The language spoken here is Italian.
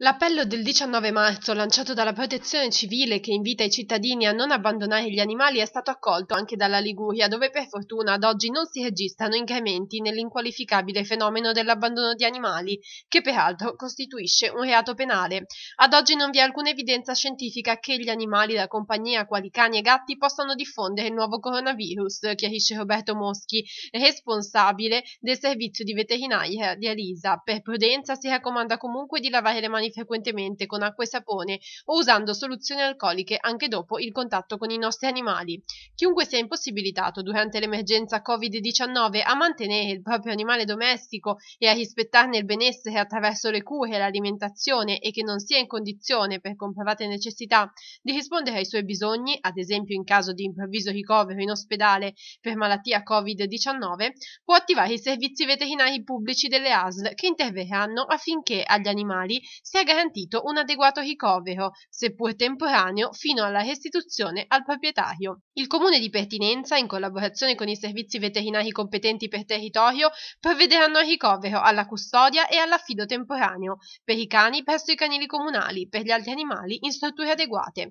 L'appello del 19 marzo lanciato dalla Protezione Civile che invita i cittadini a non abbandonare gli animali è stato accolto anche dalla Liguria, dove per fortuna ad oggi non si registrano incrementi nell'inqualificabile fenomeno dell'abbandono di animali, che peraltro costituisce un reato penale. Ad oggi non vi è alcuna evidenza scientifica che gli animali da compagnia, quali cani e gatti, possano diffondere il nuovo coronavirus, chiarisce Roberto Moschi, responsabile del servizio di veterinaria di Alisa. Per prudenza si raccomanda comunque di lavare le mani mani frequentemente con acqua e sapone o usando soluzioni alcoliche anche dopo il contatto con i nostri animali. Chiunque sia impossibilitato durante l'emergenza Covid-19 a mantenere il proprio animale domestico e a rispettarne il benessere attraverso le cure e l'alimentazione e che non sia in condizione, per comprovate necessità, di rispondere ai suoi bisogni, ad esempio in caso di improvviso ricovero in ospedale per malattia Covid-19, può attivare i servizi veterinari pubblici delle ASL che interverranno affinché agli animali si sia garantito un adeguato ricovero, seppur temporaneo, fino alla restituzione al proprietario. Il comune di pertinenza, in collaborazione con i servizi veterinari competenti per territorio, provvederanno al ricovero, alla custodia e all'affido temporaneo per i cani presso i canili comunali, per gli altri animali in strutture adeguate,